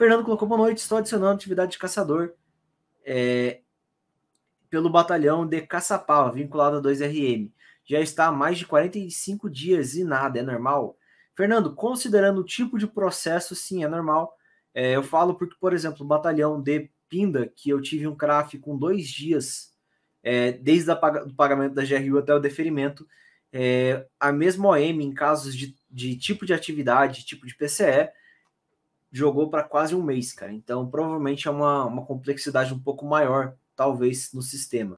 Fernando colocou boa noite, estou adicionando atividade de caçador é, pelo batalhão de Caçapava, vinculado a 2RM. Já está há mais de 45 dias e nada, é normal? Fernando, considerando o tipo de processo, sim, é normal. É, eu falo porque, por exemplo, o batalhão de Pinda, que eu tive um craft com dois dias, é, desde o pagamento da GRU até o deferimento, é, a mesma OM, em casos de, de tipo de atividade, tipo de PCE, jogou para quase um mês, cara. Então, provavelmente é uma, uma complexidade um pouco maior, talvez, no sistema.